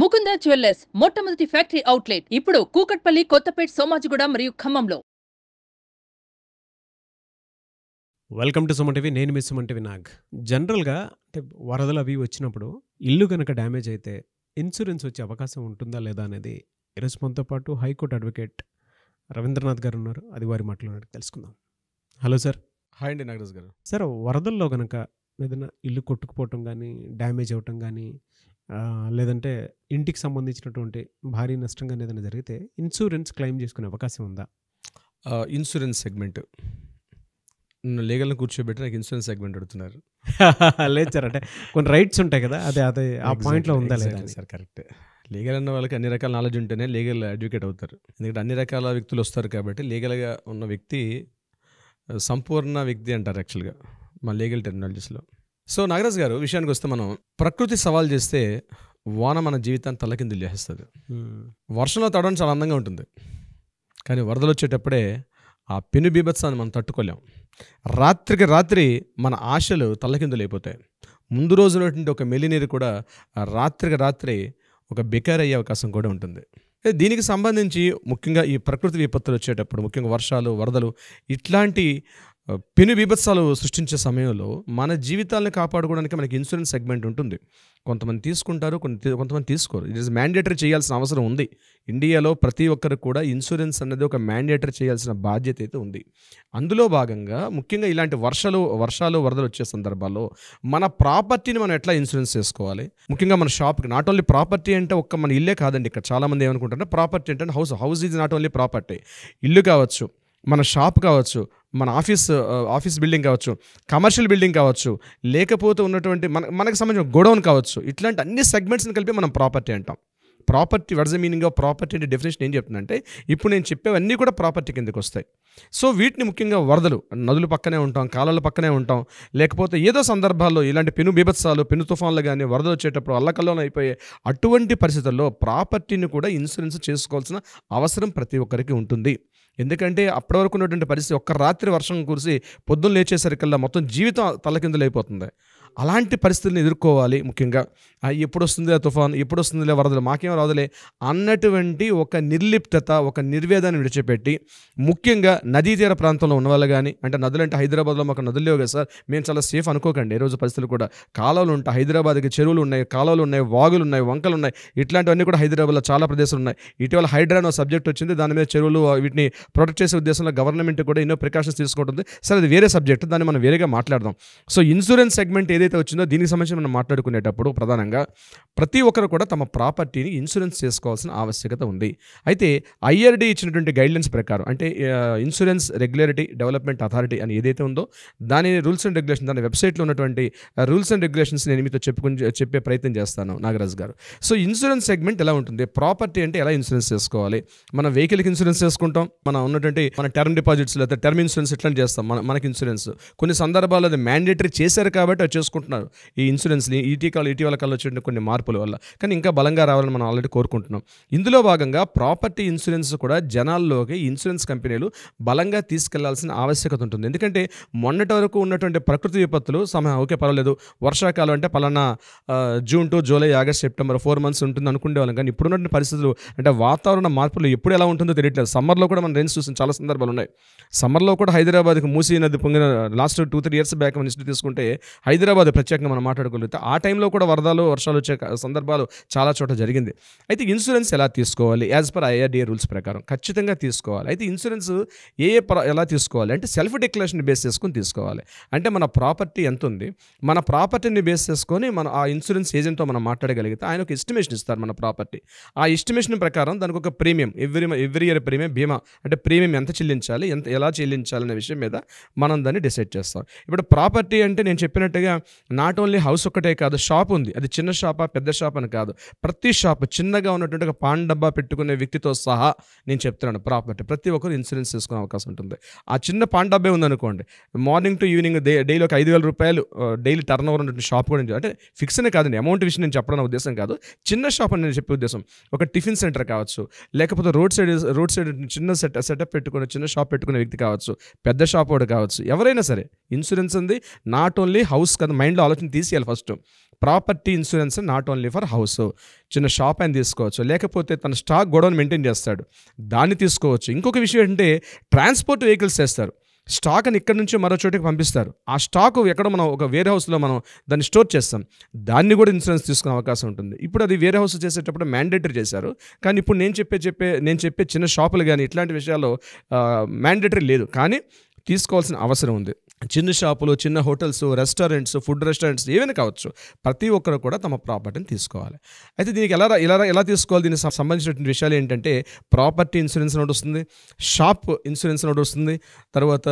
Mukunda jewellers మొట్టమొదటి factory outlet ఇప్పుడు కూకట్పల్లి కొత్తపేట్ సోమాజిగూడ మరియు ఖమ్మంలో వెల్కమ్ టు సుమంటివి నేను మీ సుమంటివి నాగ్ జనరల్గా అంటే వరదలు అవి వచ్చినప్పుడు ఇల్లు కనుక డ్యామేజ్ అయితే ఇన్సూరెన్స్ వచ్చే అవకాశం ఉంటుందా లేదా అనేది ఈరోజు మనతో పాటు హైకోర్టు అడ్వకేట్ రవీంద్రనాథ్ గారు ఉన్నారు అది వారి మాటలు తెలుసుకుందాం హలో సార్ హాయ్ అండి నాగరాజ్ గారు సార్ వరదల్లో కనుక ఏదైనా ఇల్లు కొట్టుకుపోవటం కానీ డ్యామేజ్ అవ్వటం కానీ లేదంటే ఇంటికి సంబంధించినటువంటి భారీ నష్టం కానీ ఏదైనా జరిగితే ఇన్సూరెన్స్ క్లెయిమ్ చేసుకునే అవకాశం ఉందా ఇన్సూరెన్స్ సెగ్మెంట్ లీగల్ని కూర్చోబెట్టి నాకు ఇన్సూరెన్స్ సెగ్మెంట్ అడుగుతున్నారు సార్ అంటే కొన్ని రైట్స్ ఉంటాయి కదా అదే అదే ఆ పాయింట్లో ఉందా లేదా సార్ కరెక్ట్ లీగల్ అన్న వాళ్ళకి అన్ని రకాల నాలెడ్జ్ ఉంటేనే లీగల్ అడ్వకేట్ అవుతారు ఎందుకంటే అన్ని రకాల వ్యక్తులు వస్తారు కాబట్టి లీగల్గా ఉన్న వ్యక్తి సంపూర్ణ వ్యక్తి అంటారు యాక్చువల్గా మా లీగల్ టెర్మినాలజీస్లో సో నాగరాజ్ గారు విషయానికి వస్తే మనం ప్రకృతి సవాల్ చేస్తే వాన మన జీవితాన్ని తలకింది లేస్తుంది hmm. వర్షంలో తడవడం చాలా అందంగా ఉంటుంది కానీ వరదలు వచ్చేటప్పుడే ఆ పెను బీభత్సాన్ని మనం తట్టుకోలేం రాత్రికి రాత్రి మన ఆశలు తల్లకిందులైపోతాయి ముందు రోజు ఒక మెలినీరు కూడా రాత్రికి రాత్రి ఒక బికార్ అయ్యే అవకాశం కూడా ఉంటుంది దీనికి సంబంధించి ముఖ్యంగా ఈ ప్రకృతి విపత్తులు వచ్చేటప్పుడు ముఖ్యంగా వర్షాలు వరదలు ఇట్లాంటి పెను బీభత్సాలు సృష్టించే సమయంలో మన జీవితాలను కాపాడుకోవడానికి మనకి ఇన్సూరెన్స్ సెగ్మెంట్ ఉంటుంది కొంతమంది తీసుకుంటారు కొన్ని కొంతమంది తీసుకోరు ఇట్ ఇస్ మ్యాండేటరీ చేయాల్సిన అవసరం ఉంది ఇండియాలో ప్రతి ఒక్కరికి కూడా ఇన్సూరెన్స్ అనేది ఒక మ్యాండేటరీ చేయాల్సిన బాధ్యత అయితే ఉంది అందులో భాగంగా ముఖ్యంగా ఇలాంటి వర్షాలు వర్షాలు వరదలు వచ్చే సందర్భాల్లో మన ప్రాపర్టీని మనం ఎట్లా ఇన్సూరెన్స్ చేసుకోవాలి ముఖ్యంగా మన షాప్కి నాట్ ఓన్లీ ప్రాపర్టీ అంటే ఒక్క మన ఇల్లే కాదండి ఇక్కడ చాలామంది ఏమనుకుంటారంటే ప్రాపర్టీ అంటే house house is not only property ఇల్లు కావచ్చు మన షాప్ కావచ్చు మన ఆఫీస్ ఆఫీస్ బిల్డింగ్ కావచ్చు కమర్షియల్ బిల్డింగ్ కావచ్చు లేకపోతే ఉన్నటువంటి మన మనకు సంబంధించిన గోడౌన్ కావచ్చు ఇట్లాంటి అన్ని సెగ్మెంట్స్ని కలిపి మనం ప్రాపర్టీ అంటాం property words the meaning of property అంటే డెఫినేషన్ ఏం చెప్తుందంటే ఇప్పుడు నేను చెప్పేవన్నీ కూడా ప్రాపర్టీ కిందకు వస్తాయి సో వీటిని ముఖ్యంగా వరదలు నదులు పక్కనే ఉంటాం కాలాల పక్కనే ఉంటాం లేకపోతే ఏదో సందర్భాల్లో ఇలాంటి పెను బీభత్సాలు పెను తుఫాన్లు కానీ వరదలు వచ్చేటప్పుడు అల్లకల్లోనే అయిపోయే అటువంటి పరిస్థితుల్లో ప్రాపర్టీని కూడా ఇన్సూరెన్స్ చేసుకోవాల్సిన అవసరం ప్రతి ఒక్కరికి ఉంటుంది ఎందుకంటే అప్పటి వరకు ఉన్నటువంటి పరిస్థితి ఒక్క రాత్రి వర్షం కురిసి పొద్దున్న లేచేసరికల్లా మొత్తం జీవితం తలకిందులైపోతుంది అలాంటి పరిస్థితులను ఎదుర్కోవాలి ముఖ్యంగా ఎప్పుడు వస్తుందిలే తుఫాన్ ఎప్పుడు వస్తుందిలే వరదలు మాకేం రాదులే అన్నటువంటి ఒక నిర్లిప్తత ఒక నిర్వేదాన్ని విడిచిపెట్టి ముఖ్యంగా నదీ తీర ప్రాంతంలో ఉన్నవాళ్ళు కానీ అంటే నదులు అంటే హైదరాబాద్లో మాకు నదులు లేవు కదా సార్ మేము చాలా సేఫ్ అనుకోకండి ఈ రోజు పరిస్థితులు కూడా కాలువలు ఉంటాయి హైదరాబాద్కి చెరువులు ఉన్నాయి కాలువలు ఉన్నాయి వాగులు ఉన్నాయి వంకలు ఉన్నాయి ఇట్లాంటివన్నీ కూడా హైదరాబాద్లో చాలా ప్రదేశాలు ఉన్నాయి ఇటీవల హైడ్రాన్ సబ్జెక్ట్ వచ్చింది దాని మీద చెరువులు వీటిని ప్రొటెక్ట్ చేసే ఉద్దేశంలో గవర్నమెంట్ కూడా ఎన్నో ప్రికాషన్స్ తీసుకుంటుంది సరే అది వేరే సబ్జెక్ట్ దాన్ని మనం వేరేగా మాట్లాడదాం సో ఇన్సూరెన్స్ సెగ్మెంట్ ఏదైతే ఏదైతే వచ్చిందో దీనికి సంబంధించి మనం మాట్లాడుకునేటప్పుడు ప్రధానంగా ప్రతి ఒక్కరు కూడా తమ ప్రాపర్టీని ఇన్సూరెన్స్ చేసుకోవాల్సిన ఆవశ్యకత ఉంది అయితే ఐఆర్డీ ఇచ్చినటువంటి గైడ్లైన్స్ ప్రకారం అంటే ఇన్సూరెన్స్ రెగ్యులరిటీ డెవలప్మెంట్ అథారిటీ అని ఏదైతే ఉందో దాని రూల్స్ అండ్ రెగ్యులేషన్ దాని వెబ్సైట్లో ఉన్నటువంటి రూల్స్ అండ్ రెగ్యులేషన్స్ నేను మీతో చెప్పుకుని చెప్పే ప్రయత్నం చేస్తాను Nagaraj garu so insurance segment ఎలా ఉంటుంది ప్రాపర్టీ అంటే ఎలా ఇన్సూరెన్స్ చేసుకోవాలి మన వెహికల్కి ఇన్సూరెన్స్ చేసుకుంటాం మనం ఉన్నటువంటి మన టర్మ్ డిపాజిట్స్ లేదా టర్మ్ ఇన్సూరెన్స్ ఇట్లా చేస్తాం మన మనకి ఇన్సూరెన్స్ కొన్ని సందర్భాల్లో అది మ్యాండేటరీ చేశారు కాబట్టి అది చేసుకుంటున్నారు ఈ ఇన్సూరెన్స్ని ఇటీకాల ఇటీవల కల్లా వచ్చిన కొన్ని మార్పుల వల్ల కానీ ఇంకా బలంగా రావాలని మనం ఆల్రెడీ కోరుకుంటున్నాం ఇందులో భాగంగా ప్రాపర్టీ ఇన్సూరెన్స్ కూడా జనాల్లోకి ఇన్సూరెన్స్ కంపెనీలు బలంగా తీసుకెళ్లాల్సిన ఆవశ్యకత ఉంటుంది ఎందుకంటే మొన్నటి వరకు ఉన్నటువంటి ప్రకృతి విపత్తులు సమయం ఓకే పర్వాలేదు వర్షాకాలం అంటే పలానా June to July August September four months ఉంటుంది అనుకునే వాళ్ళం కానీ ఉన్నటువంటి పరిస్థితులు అంటే వాతావరణ మార్పులు ఎప్పుడు ఎలా ఉంటుందో తెలియట్లేదు సమ్మర్లో కూడా మనం రైన్స్ చూసిన చాలా సందర్భాలు ఉన్నాయి సమ్మర్లో కూడా హైదరాబాద్కి మూసీ నది పొంగిన last two three years back మనిషి తీసుకుంటే హైదరాబాద్ అది ప్రత్యేకంగా మనం మాట్లాడుకోగలిగితే ఆ టైంలో కూడా వరదలు వర్షాలు వచ్చే సందర్భాలు చాలా చోట జరిగింది అయితే ఇన్సూరెన్స్ ఎలా తీసుకోవాలి యాజ్ పర్ ఐఆర్డిఏ రూల్స్ ప్రకారం ఖచ్చితంగా తీసుకోవాలి అయితే ఇన్సూరెన్స్ ఏ ఎలా తీసుకోవాలి అంటే సెల్ఫ్ డిక్లరేషన్ బేస్ చేసుకుని తీసుకోవాలి అంటే మన ప్రాపర్టీ ఎంత ఉంది మన ప్రాపర్టీని బేస్ చేసుకొని మన ఆ ఇన్సూరెన్స్ ఏజెంట్తో మనం మాట్లాడగలిగితే ఆయన ఒక ఎస్టిమేషన్ ఇస్తారు మన ప్రాపర్టీ ఆ ఎస్టిమేషన్ ప్రకారం దానికి ఒక premium every every year premium బీమా అంటే ప్రీమియం ఎంత చెల్లించాలి ఎంత ఎలా చెల్లించాలనే విషయం మీద మనం దాన్ని డిసైడ్ చేస్తాం ఇప్పుడు ప్రాపర్టీ అంటే నేను చెప్పినట్టుగా నాట్ ఓన్లీ హౌస్ ఒక్కటే కాదు షాప్ ఉంది అది చిన్న షాపా పెద్ద షాప్ అని కాదు ప్రతి షాప్ చిన్నగా ఉన్నటువంటి ఒక పాన్ డబ్బా పెట్టుకునే వ్యక్తితో సహా నేను చెప్తున్నాను ప్రాపర్టీ ప్రతి ఒక్కరు ఇన్సూరెన్స్ తీసుకునే అవకాశం ఉంటుంది ఆ చిన్న పాన్ డబ్బే ఉందనుకోండి morning to evening day daily ఒక ఐదు వేల రూపాయలు డైలీ టర్న్ ఓవర్ ఉన్నటువంటి షాప్ కూడా అంటే ఫిక్స్నే కాదండి అమౌంట్ విషయం నేను చెప్పడం ఉద్దేశం కాదు చిన్న షాప్ అని నేను చెప్పే ఉద్దేశం ఒక టిఫిన్ సెంటర్ కావచ్చు లేకపోతే రోడ్ సైడ్ రోడ్ సైడ్ చిన్న సెట్ సెటప్ పెట్టుకునే చిన్న షాప్ పెట్టుకునే వ్యక్తి కావచ్చు పెద్ద షాప్ కూడా కావచ్చు ఎవరైనా సరే ఇన్సూరెన్స్ ఉంది నాట్ ఓన్లీ హౌస్ కదా మైండ్లో ఆలోచన తీసేయాలి first property insurance not only for house చిన్న షాప్ అని తీసుకోవచ్చు లేకపోతే తన స్టాక్ గొడవను మెయింటైన్ చేస్తాడు దాన్ని తీసుకోవచ్చు ఇంకొక విషయం ఏంటంటే ట్రాన్స్పోర్ట్ వెహికల్స్ చేస్తారు స్టాక్ అని ఇక్కడ నుంచి మరో చోటికి పంపిస్తారు ఆ స్టాక్ ఎక్కడ మనం ఒక వేర్ హౌస్లో మనం దాన్ని స్టోర్ చేస్తాం దాన్ని కూడా ఇన్సూరెన్స్ తీసుకునే అవకాశం ఉంటుంది ఇప్పుడు అది వేర్ హౌస్ చేసేటప్పుడు మ్యాండేటరీ చేశారు కానీ ఇప్పుడు నేను చెప్పే చెప్పే నేను చెప్పే చిన్న షాపులు కానీ ఇట్లాంటి విషయాల్లో మ్యాండేటరీ లేదు కానీ తీసుకోవాల్సిన అవసరం ఉంది చిన్న షాపులు చిన్న హోటల్స్ రెస్టారెంట్స్ ఫుడ్ రెస్టారెంట్స్ ఏమైనా కావచ్చు ప్రతి ఒక్కరు కూడా తమ ప్రాపర్టీని తీసుకోవాలి అయితే దీనికి ఎలా ఎలా ఎలా తీసుకోవాలి దీనికి సంబంధించినటువంటి విషయాలు ఏంటంటే ప్రాపర్టీ ఇన్సూరెన్స్ నోట్ వస్తుంది షాప్ ఇన్సూరెన్స్ నడుస్తుంది వస్తుంది తర్వాత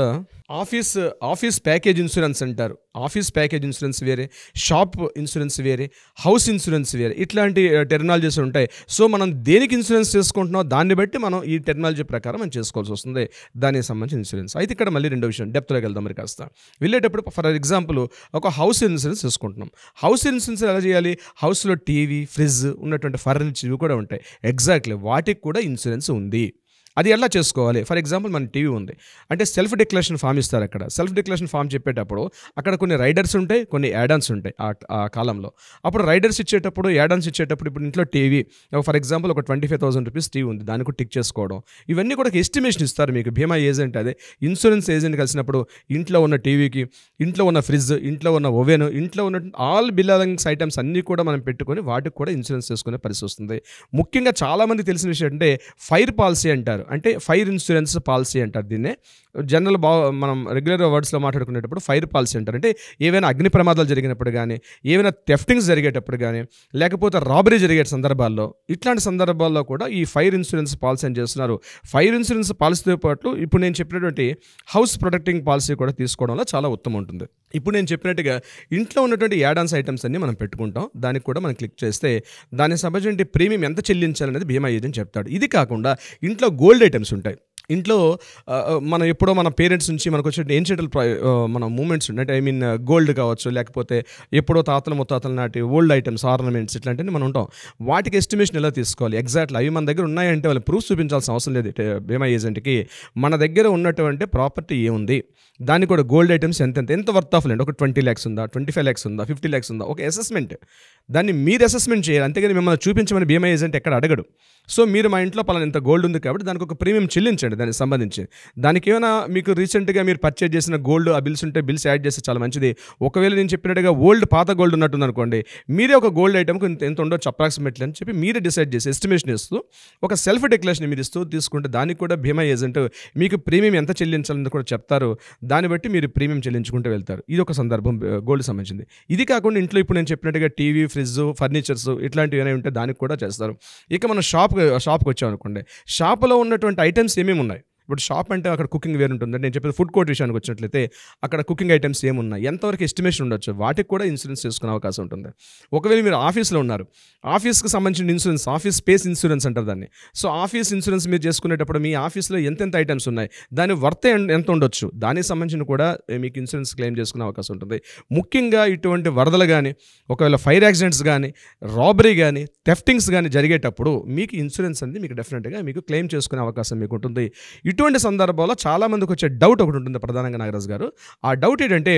ఆఫీస్ ఆఫీస్ ప్యాకేజ్ ఇన్సూరెన్స్ అంటారు ఆఫీస్ ప్యాకేజ్ ఇన్సూరెన్స్ వేరే షాప్ ఇన్సూరెన్స్ వేరే హౌస్ ఇన్సూరెన్స్ వేరే ఇట్లాంటి టెక్నాలజీస్ ఉంటాయి సో మనం దేనికి ఇన్సూరెన్స్ చేసుకుంటున్నాం దాన్ని బట్టి మనం ఈ టెక్నాలజీ ప్రకారం మనం చేసుకోవాల్సి వస్తుంది దానికి సంబంధించిన ఇన్సూరెన్స్ అయితే ఇక్కడ మళ్ళీ రెండో విషయం డెప్త్లోకి వెళ్దాం మరి కాస్త వెళ్ళేటప్పుడు ఫర్ ఎగ్జాంపుల్ ఒక హౌస్ ఇన్సూరెన్స్ చేసుకుంటున్నాం హౌస్ ఇన్సూరెన్స్ ఎలా చేయాలి హౌస్లో టీవీ ఫ్రిడ్జ్ ఉన్నటువంటి ఫర్నిచర్ ఇవి కూడా ఉంటాయి ఎగ్జాక్ట్లీ వాటికి కూడా ఇన్సూరెన్స్ ఉంది అది ఎలా చేసుకోవాలి ఫర్ ఎగ్జాంపుల్ మన టీవీ ఉంది అంటే సెల్ఫ్ డిక్లరేషన్ ఫామ్ ఇస్తారు అక్కడ సెల్ఫ్ డిక్లరేషన్ ఫామ్ చెప్పేటప్పుడు అక్కడ కొన్ని రైడర్స్ ఉంటాయి కొన్ని యాడాన్స్ ఉంటాయి ఆ కాలంలో అప్పుడు రైడర్స్ ఇచ్చేటప్పుడు యాడాన్స్ ఇచ్చేటప్పుడు ఇప్పుడు ఇంట్లో టీవీ ఫర్ ఎగ్జాంపుల్ ఒక twenty five thousand rupees TV ఉంది దానికి టిక్ చేసుకోవడం ఇవన్నీ కూడా ఎస్టిమేషన్ ఇస్తారు మీకు బీమా ఏజెంట్ అదే ఇన్సూరెన్స్ ఏజెంట్ కలిసినప్పుడు ఇంట్లో ఉన్న టీవీకి ఇంట్లో ఉన్న ఫ్రిడ్జ్ ఇంట్లో ఉన్న ఓవెన్ ఇంట్లో ఉన్న ఆల్ బిల్లాలింగ్స్ ఐటమ్స్ అన్నీ కూడా మనం పెట్టుకొని వాటికి కూడా ఇన్సూరెన్స్ చేసుకునే పరిస్థితి వస్తుంది ముఖ్యంగా చాలామంది తెలిసిన విషయం అంటే ఫైర్ పాలసీ అంటారు అంటే ఫైర్ ఇన్సూరెన్స్ పాలసీ అంటారు దీన్నే జనరల్ బా మనం రెగ్యులర్ వర్డ్స్లో మాట్లాడుకునేటప్పుడు ఫైర్ పాలసీ అంటారు అంటే ఏవైనా అగ్ని ప్రమాదాలు జరిగినప్పుడు కానీ ఏవైనా థెఫ్టింగ్స్ జరిగేటప్పుడు కానీ లేకపోతే రాబరీ జరిగే సందర్భాల్లో ఇట్లాంటి సందర్భాల్లో కూడా ఈ ఫైర్ ఇన్సూరెన్స్ పాలసీ అని చేస్తున్నారు ఫైర్ ఇన్సూరెన్స్ పాలసీతో పాటు ఇప్పుడు నేను చెప్పినటువంటి హౌస్ ప్రొటెక్టింగ్ పాలసీ కూడా తీసుకోవడంలో చాలా ఉత్తమం ఉంటుంది ఇప్పుడు నేను చెప్పినట్టుగా ఇంట్లో ఉన్నటువంటి యాడాన్స్ ఐటమ్స్ అన్ని మనం పెట్టుకుంటాం దానికి కూడా మనం క్లిక్ చేస్తే దానికి సంబంధించిన ప్రీమియం ఎంత చెల్లించాలనేది బీమా ఏజెంట్ చెప్తాడు ఇది కాకుండా ఇంట్లో గోల్డ్ గోల్డ్ ఐటమ్స్ ఉంటాయి ఇంట్లో మన ఎప్పుడో మన పేరెంట్స్ నుంచి మనకు వచ్చే ఏన్షియల్ మన మూమెంట్స్ ఉన్నాయి ఐ మీన్ గోల్డ్ కావచ్చు లేకపోతే ఎప్పుడో తాతల ముత్తాతల నాటి ఓల్డ్ ఐటమ్స్ ఆర్నమెంట్స్ ఇట్లాంటివి మనం ఉంటాం వాటికి ఎస్టిమేషన్ ఎలా తీసుకోవాలి ఎగ్జాక్ట్లీ అవి మన దగ్గర ఉన్నాయంటే వాళ్ళు ప్రూఫ్ చూపించాల్సిన అవసరం లేదు బీమా ఏజెంట్కి మన దగ్గర ఉన్నటువంటి ప్రాపర్టీ ఏముంది దానికి కూడా గోల్డ్ ఐటమ్స్ ఎంతెంత ఎంత వర్త్ ఆఫ్ లేండి ఒక ట్వంటీ ల్యాక్స్ ఉందా ట్వంటీ ఫైవ్ ల్యాక్స్ ఉందా ఫిఫ్టీ ల్యాక్స్ ఉందా ఒక అసెస్మెంట్ దాన్ని మీరు అసెస్మెంట్ చేయాలి అంతేగాని మిమ్మల్ని చూపించమని బీమా ఏజెంట్ ఎక్కడ అడగడు సో మీరు మా ఇంట్లో పలానా ఇంత గోల్డ్ ఉంది కాబట్టి దానికి ఒక ప్రీమియం చెల్లించండి మాట్లాడి దానికి సంబంధించి దానికి ఏమైనా మీకు రీసెంట్గా మీరు పర్చేజ్ చేసిన గోల్డ్ ఆ బిల్స్ ఉంటే బిల్స్ యాడ్ చేస్తే చాలా మంచిది ఒకవేళ నేను చెప్పినట్టుగా ఓల్డ్ పాత గోల్డ్ ఉన్నట్టుంది అనుకోండి మీరే ఒక గోల్డ్ ఐటమ్కి ఎంత ఉండొచ్చు అప్రాక్సిమేట్లీ అని చెప్పి మీరే డిసైడ్ చేసి ఎస్టిమేషన్ ఇస్తూ ఒక సెల్ఫ్ డిక్లరేషన్ మీరు ఇస్తూ తీసుకుంటే దానికి కూడా బీమా ఏజెంట్ మీకు ప్రీమియం ఎంత చెల్లించాలని కూడా చెప్తారు దాన్ని బట్టి మీరు ప్రీమియం చెల్లించుకుంటూ వెళ్తారు ఇది ఒక సందర్భం గోల్డ్ సంబంధించింది ఇది కాకుండా ఇంట్లో ఇప్పుడు నేను చెప్పినట్టుగా టీవీ ఫ్రిడ్జ్ ఫర్నిచర్స్ ఇట్లాంటివి ఏమైనా ఉంటే దానికి కూడా చేస్తారు ఇక మనం షాప్ షాప్కి వచ్చామనుకోండి షాప్లో ఉన్నటువంటి ఐటమ్స్ ఏమేమి ఇప్పుడు షాప్ అంటే అక్కడ కుకింగ్ వేరు ఉంటుంది నేను చెప్పేది ఫుడ్ కోర్ట్ విషయానికి వచ్చినట్లయితే అక్కడ కుకింగ్ ఐటమ్స్ ఏమున్నాయి ఎంతవరకు ఎస్టిమేషన్ ఉండొచ్చు వాటికి కూడా ఇన్సూరెన్స్ చేసుకునే అవకాశం ఉంటుంది ఒకవేళ మీరు ఆఫీస్లో ఉన్నారు ఆఫీస్కి సంబంధించిన ఇన్సూరెన్స్ ఆఫీస్ స్పేస్ ఇన్సూరెన్స్ అంటారు దాన్ని సో ఆఫీస్ ఇన్సూరెన్స్ మీరు చేసుకునేటప్పుడు మీ ఆఫీస్లో ఎంతెంత ఐటమ్స్ ఉన్నాయి దాని వర్త ఎంత ఉండొచ్చు దానికి సంబంధించిన కూడా మీకు ఇన్సూరెన్స్ క్లెయిమ్ చేసుకునే అవకాశం ఉంటుంది ముఖ్యంగా ఇటువంటి వరదలు కానీ ఒకవేళ ఫైర్ యాక్సిడెంట్స్ కానీ రాబరీ కానీ థెఫ్టింగ్స్ కానీ జరిగేటప్పుడు మీకు ఇన్సూరెన్స్ అనేది మీకు డెఫినెట్గా మీకు క్లెయిమ్ చేసుకునే అవకాశం మీకు ఉంటుంది ఇటువంటి సందర్భాల్లో చాలామందికి వచ్చే డౌట్ ఒకటి ఉంటుంది ప్రధానంగా నాగరాజు గారు ఆ డౌట్ ఏంటంటే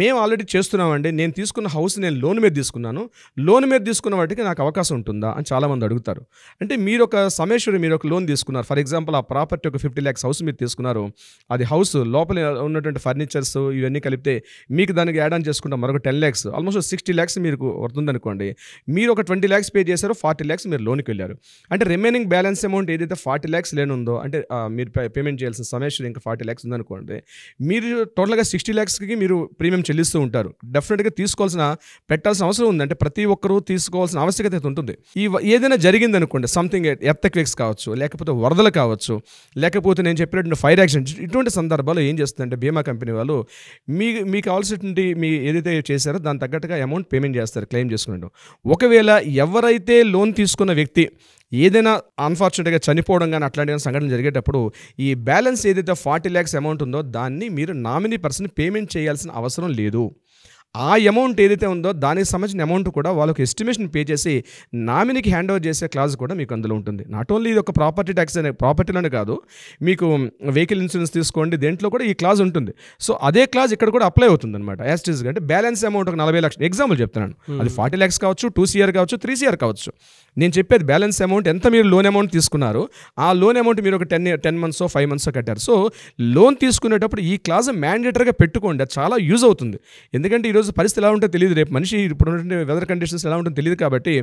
మేము ఆల్రెడీ చేస్తున్నామండి నేను తీసుకున్న హౌస్ నేను లోన్ మీద తీసుకున్నాను లోన్ మీద తీసుకున్న వాటికి నాకు అవకాశం ఉంటుందా అని చాలామంది అడుగుతారు అంటే మీరు ఒక సమేశ్వరి మీరు ఒక లోన్ తీసుకున్నారు ఫర్ ఎగ్జాంపుల్ ఆ ప్రాపర్టీ ఒక ఫిఫ్టీ ల్యాక్స్ హౌస్ మీరు తీసుకున్నారు అది హౌస్ లోపల ఉన్నటువంటి ఫర్నిచర్స్ ఇవన్నీ కలిపితే మీకు దానికి యాడ్ ఆన్ చేసుకుంటాం మరొక ten lakhs almost sixty lakhs మీకు వస్తుందనుకోండి మీరు ఒక ట్వంటీ ల్యాక్స్ పే చేశారు ఫార్టీ ల్యాక్స్ మీరు లోన్కి వెళ్ళారు అంటే రిమైనింగ్ బ్యాలెన్స్ అమౌంట్ ఏదైతే ఫార్టీ ల్యాక్స్ లేనుందో అంటే మీరు పేమెంట్ చేయాల్సిన సమేషన్ ఇంకా ఫార్టీ ల్యాక్స్ ఉందనుకోండి మీరు టోటల్గా సిక్స్టీ ల్యాక్స్కి మీరు ప్రీమియం చెల్లిస్తూ ఉంటారు డెఫినెట్గా తీసుకోవాల్సిన పెట్టాల్సిన అవసరం ఉందంటే ప్రతి ఒక్కరూ తీసుకోవాల్సిన ఆవశ్యకత ఉంటుంది ఈ ఏదైనా జరిగిందనుకోండి అనుకోండి సంథింగ్ ఎర్తక్లిక్స్ కావచ్చు లేకపోతే వరదలు కావచ్చు లేకపోతే నేను చెప్పినటువంటి ఫైర్ యాక్సిడెంట్ ఇటువంటి సందర్భాల్లో ఏం చేస్తుందంటే బీమా కంపెనీ వాళ్ళు మీ మీకు కావాల్సినటువంటి మీ ఏదైతే చేశారో దాని తగ్గట్టుగా అమౌంట్ పేమెంట్ చేస్తారు క్లెయిమ్ చేసుకుంటాం ఒకవేళ ఎవరైతే లోన్ తీసుకున్న వ్యక్తి ఏదైనా అన్ఫార్చునేట్గా చనిపోవడం కానీ అట్లాంటి సంఘటన జరిగేటప్పుడు ఈ బ్యాలెన్స్ ఏదైతే ఫార్టీ ల్యాక్స్ అమౌంట్ ఉందో దాన్ని మీరు నామినీ పర్సన్ పేమెంట్ చేయాల్సిన అవసరం లేదు ఆ అమౌంట్ ఏదైతే ఉందో దానికి సంబంధించిన అమౌంట్ కూడా వాళ్ళకి ఎస్టిమేషన్ పే చేసి నామినీకి హ్యాండ్ ఓవర్ చేసే క్లాజ్ కూడా మీకు అందులో ఉంటుంది నాట్ ఓన్లీ ఇది ఒక ప్రాపర్టీ ట్యాక్స్ అనే ప్రాపర్టీలోనే కాదు మీకు వెహికల్ ఇన్సూరెన్స్ తీసుకోండి దేంట్లో కూడా ఈ క్లాజ్ ఉంటుంది సో అదే క్లాజ్ ఇక్కడ కూడా అప్లై అవుతుంది అనమాట యాస్టీస్ అంటే బ్యాలెన్స్ అమౌంట్ ఒక నలభై లక్షలు ఎగ్జాంపుల్ చెప్తున్నాను hmm. అది ఫార్టీ ల్యాక్స్ కావచ్చు టూ సిఆర్ కావచ్చు త్రీ సిఆర్ కావచ్చు నేను చెప్పేది బ్యాలెన్స్ అమౌంట్ ఎంత మీరు లోన్ అమౌంట్ తీసుకున్నారు ఆ లోన్ అమౌంట్ మీరు ఒక ten ten months five months కట్టారు సో లోన్ తీసుకునేటప్పుడు ఈ క్లాజ్ మ్యాండేటరీగా పెట్టుకోండి చాలా యూజ్ అవుతుంది ఎందుకంటే ఈరోజు పరిస్థితి ఎలా ఉంటే తెలియదు రేపు మనిషి ఇప్పుడు ఉన్నటువంటి వెదర్ కండిషన్స్ ఎలా ఉంటుందో తెలియదు కాబట్టి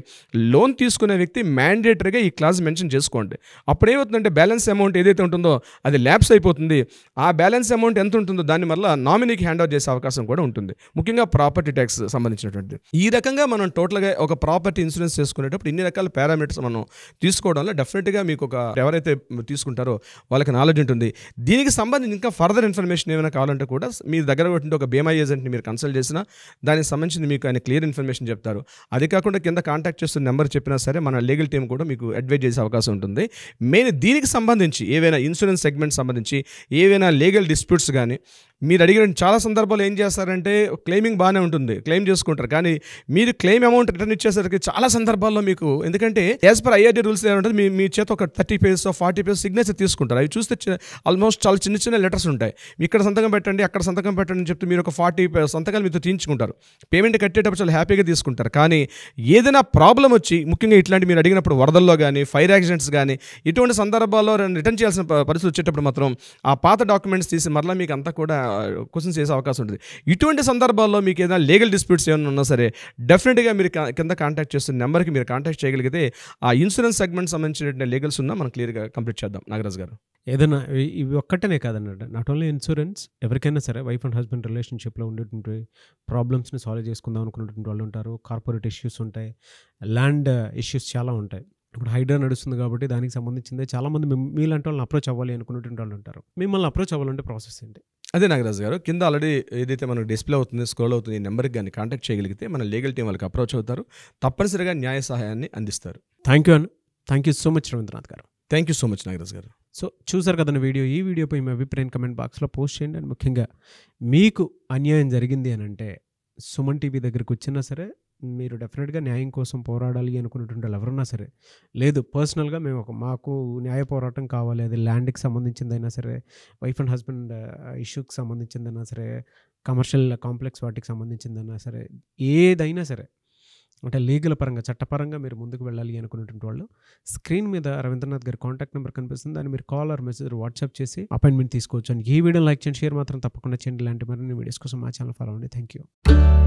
లోన్ తీసుకునే వ్యక్తి మ్యాండేటరీగా ఈ క్లాస్ మెన్షన్ చేసుకోండి అప్పుడేమవుతుందంటే బ్యాలెన్స్ అమౌంట్ ఏదైతే ఉంటుందో అది ల్యాబ్స్ అయిపోతుంది ఆ బ్యాలెన్స్ అమౌంట్ ఎంత ఉంటుందో దాని వల్ల నామినీకి హ్యాండ్ ఓవర్ చేసే అవకాశం కూడా ఉంటుంది ముఖ్యంగా ప్రాపర్టీ ట్యాక్స్ సంబంధించినటువంటి ఈ రకంగా మనం టోటల్గా ఒక ప్రాపర్టీ ఇన్సూరెన్స్ చేసుకునేటప్పుడు ఇన్ని రకాల పారామీటర్స్ మనం తీసుకోవడం వల్ల డెఫినెట్గా మీకు ఒక ఎవరైతే తీసుకుంటారో వాళ్ళకి నాలెడ్జ్ ఉంటుంది దీనికి సంబంధించి ఇంకా ఫర్దర్ ఇన్ఫర్మేషన్ ఏమైనా కావాలంటే కూడా మీ దగ్గర ఒక బీమా ఏజెంట్ని మీరు కన్సల్ట్ చేసిన దానికి సంబంధించి మీకు ఆయన క్లియర్ ఇన్ఫర్మేషన్ చెప్తారు అది కాకుండా కింద కాంటాక్ట్ చేస్తున్న నెంబర్ చెప్పినా సరే మన లీగల్ టీం కూడా మీకు అడ్వైజ్ చేసే అవకాశం ఉంటుంది మెయిన్ దీనికి సంబంధించి ఏవైనా ఇన్సూరెన్స్ సెగ్మెంట్ సంబంధించి ఏవైనా లీగల్ డిస్ప్యూట్స్ కానీ మీరు అడిగిన చాలా సందర్భాలు ఏం చేస్తారంటే క్లెయిమింగ్ బాగానే ఉంటుంది క్లెయిమ్ చేసుకుంటారు కానీ మీరు క్లెయిమ్ అమౌంట్ రిటర్న్ ఇచ్చేసరికి చాలా సందర్భాల్లో మీకు ఎందుకంటే యాజ్ పర్ ఐఆర్డి రూల్స్ ఏమంటారు మీ మీ చేత ఒక thirty pages forty pages signature తీసుకుంటారు అవి చూస్తే ఆల్మోస్ట్ చాలా చిన్న చిన్న లెటర్స్ ఉంటాయి ఇక్కడ సంతకం పెట్టండి అక్కడ సంతకం పెట్టండి అని చెప్తే మీరు ఒక ఫార్టీ సంతకాలు మీతో తీయించుకుంటారు పేమెంట్ కట్టేటప్పుడు చాలా హ్యాపీగా తీసుకుంటారు కానీ ఏదైనా ప్రాబ్లం వచ్చి ముఖ్యంగా ఇట్లాంటి మీరు అడిగినప్పుడు వరదల్లో కానీ ఫైర్ యాక్సిడెంట్స్ కానీ ఇటువంటి సందర్భాల్లో రిటర్న్ చేయాల్సిన పరిస్థితి వచ్చేటప్పుడు మాత్రం ఆ పాత డాక్యుమెంట్స్ తీసి మరలా మీకు అంతా కూడా క్వశ్చన్ చేసే అవకాశం ఉంటుంది ఇటువంటి సందర్భాల్లో మీకు ఏదైనా లీగల్ డిస్ప్యూట్స్ ఏమైనా ఉన్నా సరే డెఫినెట్గా మీరు కింద కాంటాక్ట్ చేస్తున్న నెంబర్కి మీరు కాంటాక్ట్ చేయగలిగితే ఆ ఇన్సూరెన్స్ సెగ్మెంట్ సంబంధించిన లీగల్స్ ఉన్నా మనం క్లియర్గా కంప్లీట్ చేద్దాం నాగరాజ్ గారు ఏదైనా ఇవి ఒక్కటనే కాదన్నట్టు నాట్ ఓన్లీ ఇన్సూరెన్స్ ఎవరికైనా సరే వైఫ్ అండ్ హస్బెండ్ రిలేషన్షిప్లో ఉండేటువంటి ప్రాబ్లమ్స్ని సాల్వ్ చేసుకుందాం అనుకున్నటువంటి వాళ్ళు ఉంటారు కార్పొరేట్ ఇష్యూస్ ఉంటాయి ల్యాండ్ ఇష్యూస్ చాలా ఉంటాయి ఇప్పుడు హైడ్రా నడుస్తుంది కాబట్టి దానికి సంబంధించిందే చాలామంది మీలాంటి వాళ్ళని అప్రోచ్ అవ్వాలి అనుకున్నటువంటి వాళ్ళు ఉంటారు మిమ్మల్ని అప్రోచ్ అవ్వాలంటే ప్రాసెస్ ఏంటి అదే నాగరాజు గారు కింద ఆల్రెడీ ఏదైతే మనకు డిస్ప్లే అవుతుంది స్క్రోల్ అవుతుంది ఈ నెంబర్కి కానీ కాంటాక్ట్ చేయగలిగితే మన లీగల్ టీం వాళ్ళకి అప్రోచ్ అవుతారు తప్పనిసరిగా న్యాయ సహాయాన్ని అందిస్తారు thank you and thank you so much Ravindranath garu thank you so much Nagaraj garu so చూసారు కదా వీడియో ఈ వీడియోపై మీ అభిప్రాయం కమెంట్ బాక్స్లో పోస్ట్ చేయండి అండ్ ముఖ్యంగా మీకు అన్యాయం జరిగింది అని అంటే సుమన్ టీవీ దగ్గరికి వచ్చినా సరే మీరు డెఫినెట్గా న్యాయం కోసం పోరాడాలి అనుకున్నటువంటి వాళ్ళు ఎవరన్నా సరే లేదు పర్సనల్గా మేము ఒక మాకు న్యాయ పోరాటం కావాలి అది ల్యాండ్కి సంబంధించిందైనా సరే వైఫ్ అండ్ హస్బెండ్ ఇష్యూకి సంబంధించిందైనా సరే కమర్షియల్ కాంప్లెక్స్ వాటికి సంబంధించిందైనా సరే ఏదైనా సరే అంటే లీగల్ పరంగా చట్టపరంగా మీరు ముందుకు వెళ్ళాలి అనుకున్నటువంటి వాళ్ళు స్క్రీన్ మీద రవీంద్రనాథ్ గారి కాంటాక్ట్ నెంబర్ కనిపిస్తుంది దాన్ని మీరు కాల్ ఆర్ మెసేజ్ వాట్సాప్ చేసి అపాయింట్మెంట్ తీసుకోవచ్చు ఈ వీడియో లైక్ చేయండి షేర్ మాత్రం తప్పకుండా చేయండి ఇలాంటి మరిన్ని వీడియోస్ కోసం మా ఛానల్ ఫాలో అవ్వండి థ్యాంక్ యూ